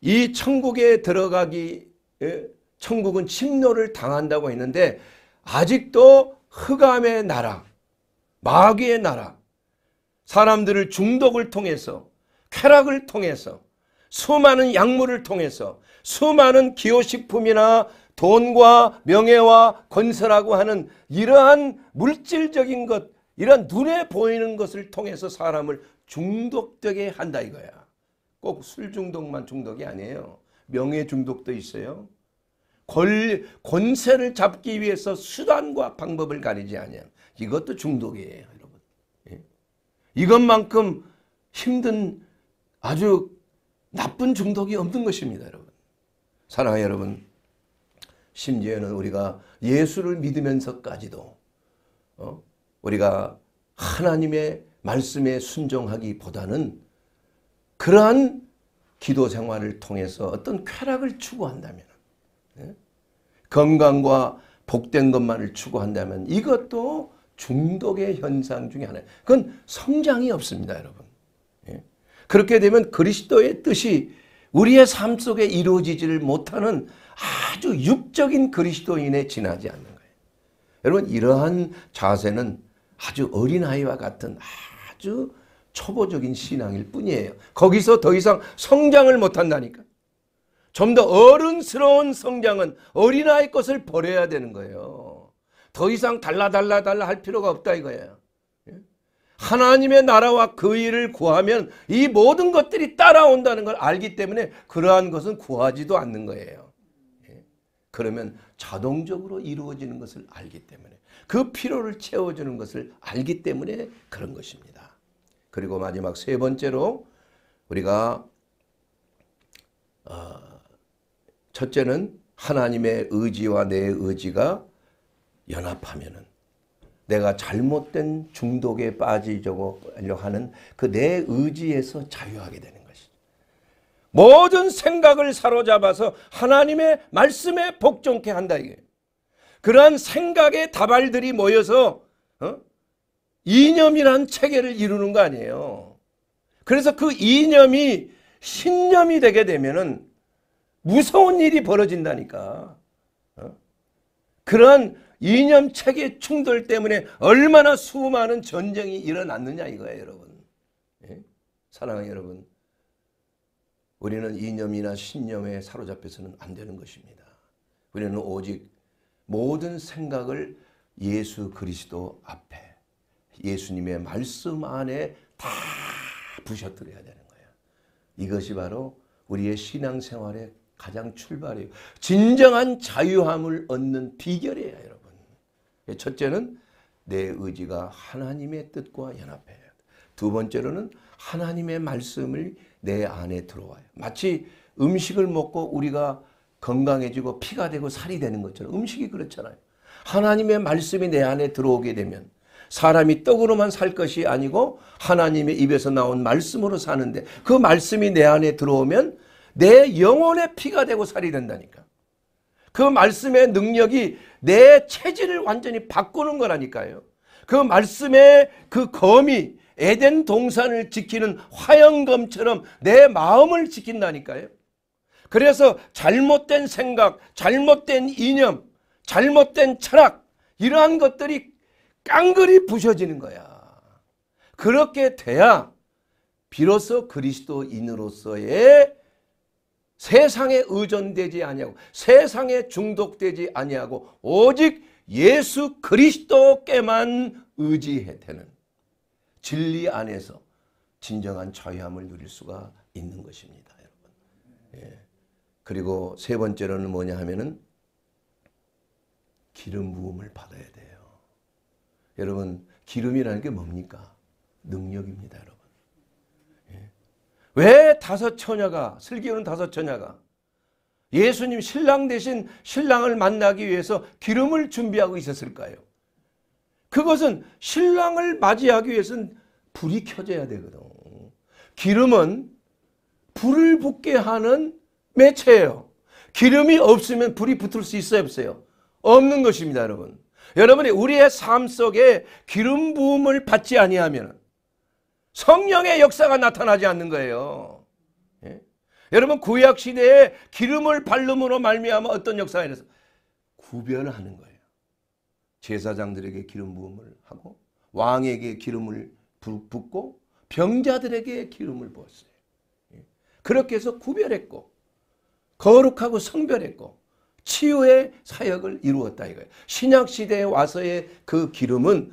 이 천국에 들어가기 예, 천국은 침노를 당한다고 했는데 아직도 흑암의 나라, 마귀의 나라, 사람들을 중독을 통해서 쾌락을 통해서 수많은 약물을 통해서 수많은 기호식품이나 돈과 명예와 권세라고 하는 이러한 물질적인 것, 이러한 눈에 보이는 것을 통해서 사람을 중독되게 한다 이거야. 꼭 술 중독만 중독이 아니에요. 명예 중독도 있어요. 권, 권세를 잡기 위해서 수단과 방법을 가리지 아니한 이것도 중독이에요. 여러분. 예? 이것만큼 힘든 아주 나쁜 중독이 없는 것입니다. 여러분. 사랑해 여러분. 심지어는 우리가 예수를 믿으면서까지도 어? 우리가 하나님의 말씀에 순종하기보다는 그러한 기도 생활을 통해서 어떤 쾌락을 추구한다면 예? 건강과 복된 것만을 추구한다면 이것도 중독의 현상 중에 하나예요. 그건 성장이 없습니다. 여러분. 예? 그렇게 되면 그리스도의 뜻이 우리의 삶 속에 이루어지지를 못하는 아주 육적인 그리스도인에 지나지 않는 거예요. 여러분 이러한 자세는 아주 어린아이와 같은 아주 초보적인 신앙일 뿐이에요. 거기서 더 이상 성장을 못한다니까. 좀 더 어른스러운 성장은 어린아이 것을 버려야 되는 거예요. 더 이상 달라 달라 달라 할 필요가 없다 이거예요. 예? 하나님의 나라와 그 일을 구하면 이 모든 것들이 따라온다는 걸 알기 때문에 그러한 것은 구하지도 않는 거예요. 그러면 자동적으로 이루어지는 것을 알기 때문에 그피로를 채워주는 것을 알기 때문에 그런 것입니다. 그리고 마지막 세 번째로 우리가 어, 첫째는 하나님의 의지와 내 의지가 연합하면 내가 잘못된 중독에 빠지려고 하는 그 내 의지에서 자유하게 되는 모든 생각을 사로잡아서 하나님의 말씀에 복종케 한다 이게. 그러한 생각의 다발들이 모여서 어? 이념이란 체계를 이루는 거 아니에요. 그래서 그 이념이 신념이 되게 되면은 무서운 일이 벌어진다니까. 어? 그런 이념 체계 충돌 때문에 얼마나 수많은 전쟁이 일어났느냐 이거예요, 여러분. 예? 사랑하는 여러분. 우리는 이념이나 신념에 사로잡혀서는 안 되는 것입니다. 우리는 오직 모든 생각을 예수 그리스도 앞에 예수님의 말씀 안에 다 부셔뜨려야 되는 거예요. 이것이 바로 우리의 신앙생활의 가장 출발이에요. 진정한 자유함을 얻는 비결이에요, 여러분. 첫째는 내 의지가 하나님의 뜻과 연합해요. 두 번째로는 하나님의 말씀을 내 안에 들어와요. 마치 음식을 먹고 우리가 건강해지고 피가 되고 살이 되는 것처럼 음식이 그렇잖아요. 하나님의 말씀이 내 안에 들어오게 되면 사람이 떡으로만 살 것이 아니고 하나님의 입에서 나온 말씀으로 사는데 그 말씀이 내 안에 들어오면 내 영혼의 피가 되고 살이 된다니까. 그 말씀의 능력이 내 체질을 완전히 바꾸는 거라니까요. 그 말씀의 그 검이 에덴 동산을 지키는 화영검처럼 내 마음을 지킨다니까요. 그래서 잘못된 생각, 잘못된 이념, 잘못된 철학 이러한 것들이 깡그리 부셔지는 거야. 그렇게 돼야 비로소 그리스도인으로서의 세상에 의존되지 아니하고 세상에 중독되지 아니하고 오직 예수 그리스도께만 의지해 되는 진리 안에서 진정한 자유함을 누릴 수가 있는 것입니다. 여러분. 예. 그리고 세 번째로는 뭐냐 하면은 기름 부음을 받아야 돼요. 여러분 기름이라는 게 뭡니까? 능력입니다. 여러분. 예. 왜 다섯 처녀가 슬기우는 다섯 처녀가 예수님 신랑 대신 신랑을 만나기 위해서 기름을 준비하고 있었을까요? 그것은 신랑을 맞이하기 위해서는 불이 켜져야 되거든. 기름은 불을 붙게 하는 매체예요. 기름이 없으면 불이 붙을 수 있어요 없어요? 없는 것입니다 여러분. 여러분이 우리의 삶 속에 기름 부음을 받지 아니하면 성령의 역사가 나타나지 않는 거예요. 예? 여러분 구약 시대에 기름을 발름으로 말미암아 어떤 역사가 일어서 구별하는 거예요. 제사장들에게 기름 부음을 하고 왕에게 기름을 붓고 병자들에게 기름을 부었어요. 예. 그렇게 해서 구별했고 거룩하고 성별했고 치유의 사역을 이루었다 이거예요. 신약 시대에 와서의 그 기름은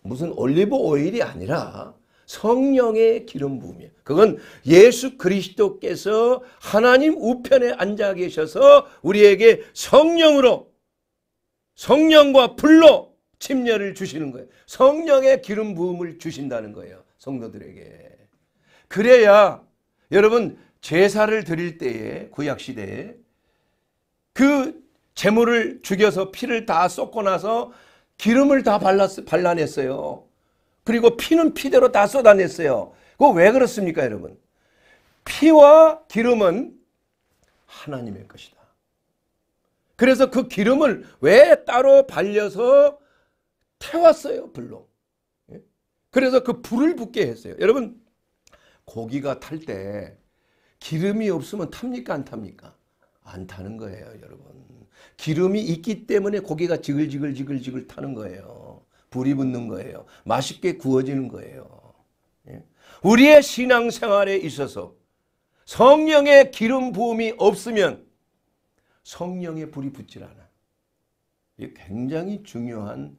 무슨 올리브 오일이 아니라 성령의 기름 부음이에요. 그건 예수 그리스도께서 하나님 우편에 앉아 계셔서 우리에게 성령으로 성령과 불로 침례를 주시는 거예요. 성령의 기름 부음을 주신다는 거예요. 성도들에게. 그래야 여러분 제사를 드릴 때에 구약 시대에 그 재물을 죽여서 피를 다 쏟고 나서 기름을 다 발랐, 발라냈어요. 그리고 피는 피대로 다 쏟아냈어요. 그거 왜 그렇습니까 여러분? 피와 기름은 하나님의 것이다. 그래서 그 기름을 왜 따로 발려서 태웠어요 불로 예? 그래서 그 불을 붙게 했어요 여러분 고기가 탈 때 기름이 없으면 탑니까 안 탑니까 안 타는 거예요 여러분 기름이 있기 때문에 고기가 지글지글지글지글 타는 거예요 불이 붙는 거예요 맛있게 구워지는 거예요 예? 우리의 신앙생활에 있어서 성령의 기름 부음이 없으면 성령의 불이 붙질 않아. 이 굉장히 중요한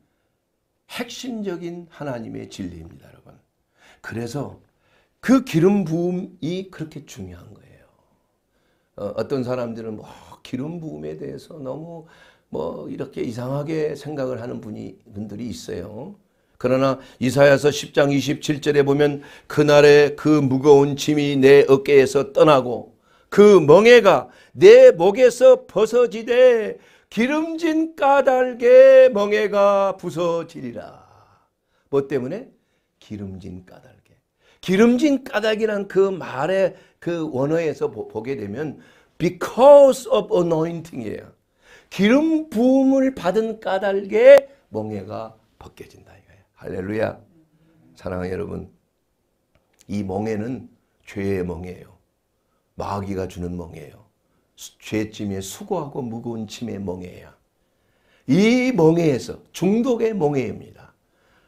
핵심적인 하나님의 진리입니다, 여러분. 그래서 그 기름 부음이 그렇게 중요한 거예요. 어, 떤 사람들은 뭐 기름 부음에 대해서 너무 뭐 이렇게 이상하게 생각을 하는 분이 분들이 있어요. 그러나 이사야서 10장 27절에 보면 그날에 그 무거운 짐이 내 어깨에서 떠나고 그멍해가내 목에서 벗어지되 기름진 까닭에 멍해가 부서지리라. 뭐 때문에? 기름진 까닭에. 기름진 까닭이란 그 말의 그 원어에서 보, 게 되면 because of anointing이에요. 기름 부음을 받은 까닭에 멍에가 벗겨진다 이거예요. 할렐루야. 사랑하는 여러분. 이 멍에는 죄의 멍에예요. 마귀가 주는 멍에요. 죄짐에 수고하고 무거운 짐의 멍에야. 이 멍에에서 중독의 멍에입니다.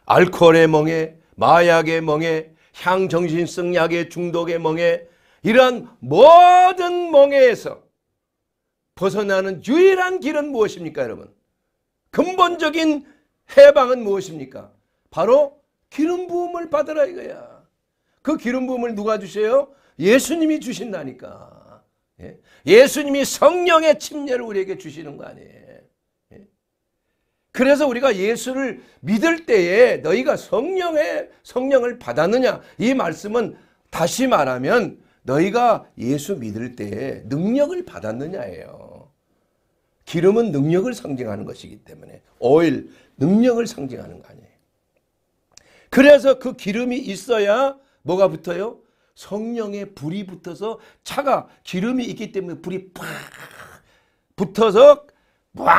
알코올의 멍에, 마약의 멍에, 향정신성 약의 중독의 멍에 이러한 모든 멍에에서 벗어나는 유일한 길은 무엇입니까 여러분? 근본적인 해방은 무엇입니까? 바로 기름 부음을 받으라 이거야. 그 기름 부음을 누가 주세요? 예수님이 주신다니까. 예? 수님이 성령의 침례를 우리에게 주시는 거 아니에요. 예? 그래서 우리가 예수를 믿을 때에 너희가 성령의 성령을 받았느냐 이 말씀은 다시 말하면 너희가 예수 믿을 때에 능력을 받았느냐예요. 기름은 능력을 상징하는 것이기 때문에 오일 능력을 상징하는 거 아니에요. 그래서 그 기름이 있어야 뭐가 붙어요? 성령의 불이 붙어서 차가 기름이 있기 때문에 불이 팍 붙어서 와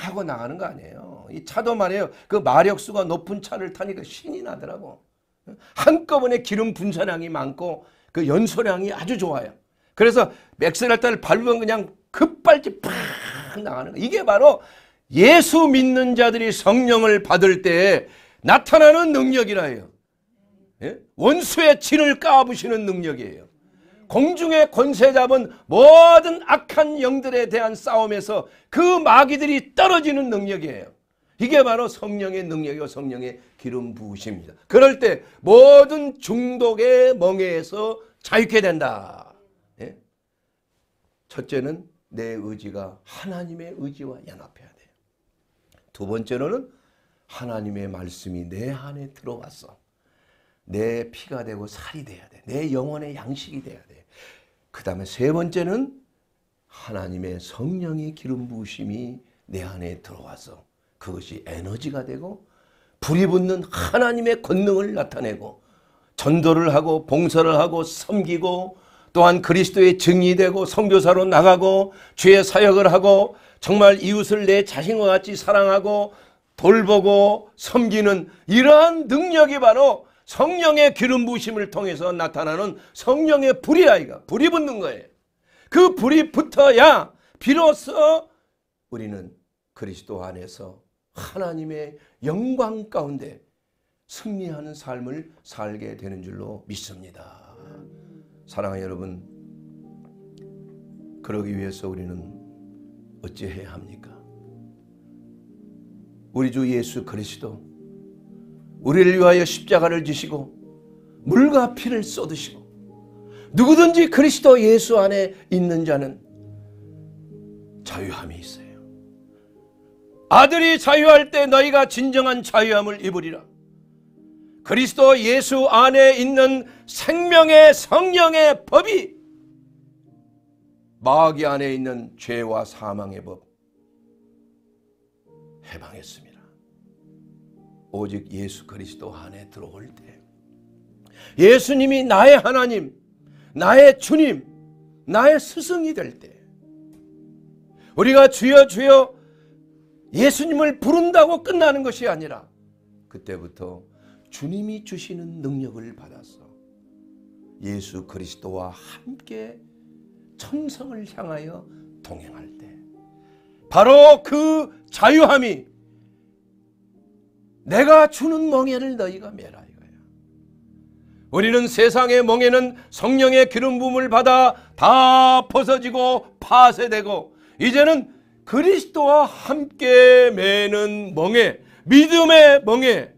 하고 나가는 거 아니에요. 이 차도 말이에요. 그 마력수가 높은 차를 타니까 신이 나더라고. 한꺼번에 기름 분사량이 많고 그 연소량이 아주 좋아요. 그래서 맥스랄타 밟으면 그냥 급발진 팍 나가는 거. 이게 바로 예수 믿는 자들이 성령을 받을 때 나타나는 능력이라 해요. 예? 원수의 진을 까부시는 능력이에요. 공중의 권세 잡은 모든 악한 영들에 대한 싸움에서 그 마귀들이 떨어지는 능력이에요. 이게 바로 성령의 능력이요 성령의 기름 부으십니다. 그럴 때 모든 중독의 멍에에서 자유케 된다. 예? 첫째는 내 의지가 하나님의 의지와 연합해야 돼요. 두 번째로는 하나님의 말씀이 내 안에 들어왔어. 내 피가 되고 살이 돼야 돼. 내 영혼의 양식이 돼야 돼. 그 다음에 세 번째는 하나님의 성령의 기름 부으심이 내 안에 들어와서 그것이 에너지가 되고 불이 붙는 하나님의 권능을 나타내고 전도를 하고 봉사를 하고 섬기고 또한 그리스도의 증이 되고 선교사로 나가고 죄의 사역을 하고 정말 이웃을 내 자신과 같이 사랑하고 돌보고 섬기는 이러한 능력이 바로 성령의 기름 부심을 통해서 나타나는 성령의 불이 아이가 불이 붙는 거예요. 그 불이 붙어야 비로소 우리는 그리스도 안에서 하나님의 영광 가운데 승리하는 삶을 살게 되는 줄로 믿습니다. 사랑하는 여러분 그러기 위해서 우리는 어찌 해야 합니까? 우리 주 예수 그리스도 우리를 위하여 십자가를 지시고 물과 피를 쏟으시고 누구든지 그리스도 예수 안에 있는 자는 자유함이 있어요. 아들이 자유할 때 너희가 진정한 자유함을 입으리라. 그리스도 예수 안에 있는 생명의 성령의 법이 마귀 안에 있는 죄와 사망의 법 해방했습니다. 오직 예수 그리스도 안에 들어올 때 예수님이 나의 하나님, 나의 주님, 나의 스승이 될 때 우리가 주여 주여 예수님을 부른다고 끝나는 것이 아니라 그때부터 주님이 주시는 능력을 받아서 예수 그리스도와 함께 천성을 향하여 동행할 때 바로 그 자유함이 내가 주는 멍에를 너희가 메라 이거예요. 우리는 세상의 멍에는 성령의 기름 부음을 받아 다 벗어지고 파쇄되고 이제는 그리스도와 함께 매는 멍에 믿음의 멍에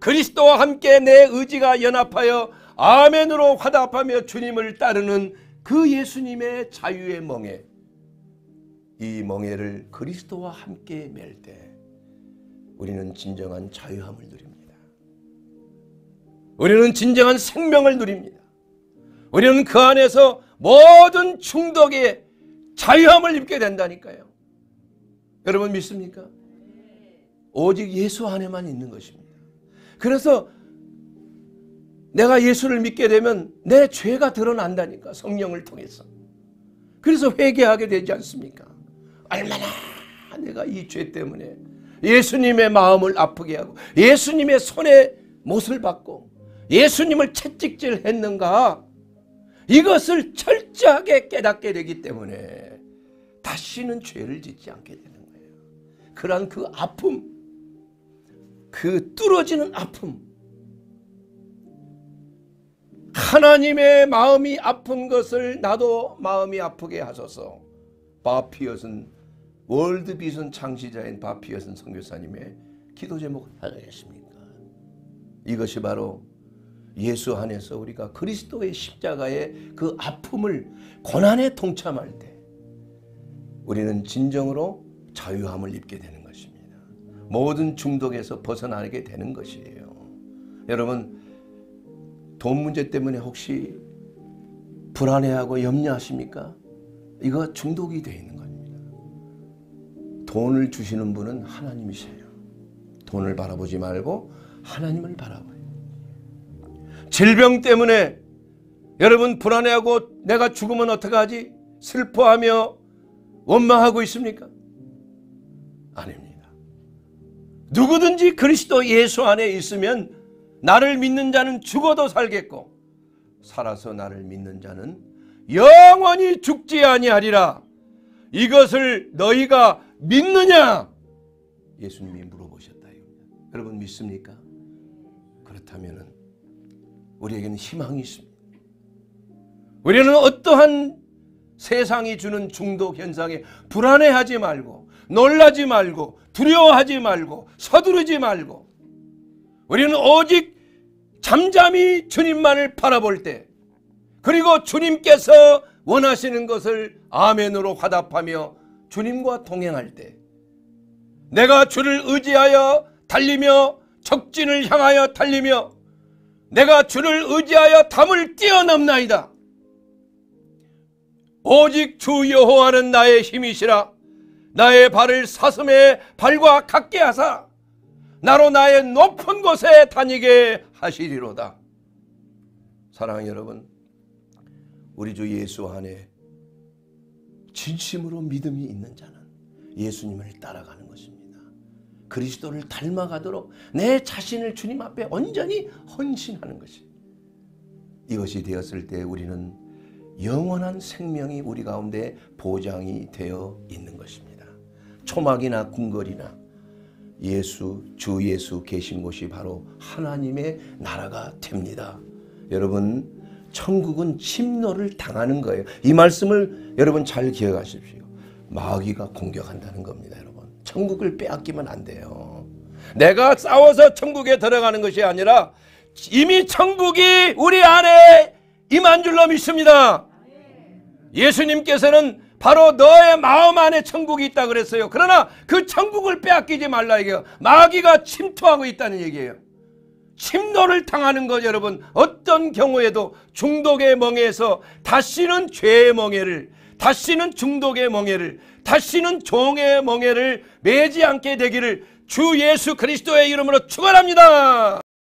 그리스도와 함께 내 의지가 연합하여 아멘으로 화답하며 주님을 따르는 그 예수님의 자유의 멍에 이 멍에를 그리스도와 함께 맬때 우리는 진정한 자유함을 누립니다. 우리는 진정한 생명을 누립니다. 우리는 그 안에서 모든 충덕에 자유함을 입게 된다니까요. 여러분 믿습니까? 오직 예수 안에만 있는 것입니다. 그래서 내가 예수를 믿게 되면 내 죄가 드러난다니까 성령을 통해서. 그래서 회개하게 되지 않습니까? 얼마나 내가 이 죄 때문에 예수님의 마음을 아프게 하고 예수님의 손에 못을 받고 예수님을 채찍질했는가 이것을 철저하게 깨닫게 되기 때문에 다시는 죄를 짓지 않게 되는 거예요. 그러한 그 아픔, 그 뚫어지는 아픔, 하나님의 마음이 아픈 것을 나도 마음이 아프게 하소서. 바피엇은 월드 비전 창시자인 바피어슨 선교사님의 기도 제목 하겠습니까? 이것이 바로 예수 안에서 우리가 그리스도의 십자가의 그 아픔을 고난에 동참할 때 우리는 진정으로 자유함을 입게 되는 것입니다. 모든 중독에서 벗어나게 되는 것이에요. 여러분 돈 문제 때문에 혹시 불안해하고 염려하십니까? 이거 중독이 되어 있는 거예요. 돈을 주시는 분은 하나님이세요. 돈을 바라보지 말고 하나님을 바라봐요. 질병 때문에 여러분 불안해하고 내가 죽으면 어떡하지? 슬퍼하며 원망하고 있습니까? 아닙니다. 누구든지 그리스도 예수 안에 있으면 나를 믿는 자는 죽어도 살겠고 살아서 나를 믿는 자는 영원히 죽지 아니하리라. 이것을 너희가 믿느냐? 예수님이 물어보셨다. 여러분 믿습니까? 그렇다면 우리에게는 희망이 있습니다. 우리는 어떠한 세상이 주는 중독 현상에 불안해하지 말고 놀라지 말고 두려워하지 말고 서두르지 말고 우리는 오직 잠잠히 주님만을 바라볼 때 그리고 주님께서 원하시는 것을 아멘으로 화답하며 주님과 동행할 때 내가 주를 의지하여 달리며 적진을 향하여 달리며 내가 주를 의지하여 담을 뛰어넘나이다. 오직 주 여호와는 나의 힘이시라 나의 발을 사슴의 발과 같게 하사 나로 나의 높은 곳에 다니게 하시리로다. 사랑 여러분 우리 주 예수 안에 진심으로 믿음이 있는 자는 예수님을 따라가는 것입니다. 그리스도를 닮아가도록 내 자신을 주님 앞에 온전히 헌신하는 것이 이것이 되었을 때 우리는 영원한 생명이 우리 가운데 보장이 되어 있는 것입니다. 초막이나 궁궐이나 예수 주 예수 계신 곳이 바로 하나님의 나라가 됩니다. 여러분 천국은 침노를 당하는 거예요. 이 말씀을 여러분 잘 기억하십시오. 마귀가 공격한다는 겁니다, 여러분. 천국을 빼앗기면 안 돼요. 내가 싸워서 천국에 들어가는 것이 아니라 이미 천국이 우리 안에 임한 줄로 믿습니다. 예수님께서는 바로 너의 마음 안에 천국이 있다 그랬어요. 그러나 그 천국을 빼앗기지 말라 이게 마귀가 침투하고 있다는 얘기예요. 침노를 당하는 것 여러분 어떤 경우에도 중독의 멍에서 다시는 죄의 멍에를 다시는 중독의 멍에를 다시는 종의 멍에를 매지 않게 되기를 주 예수 그리스도의 이름으로 축원합니다.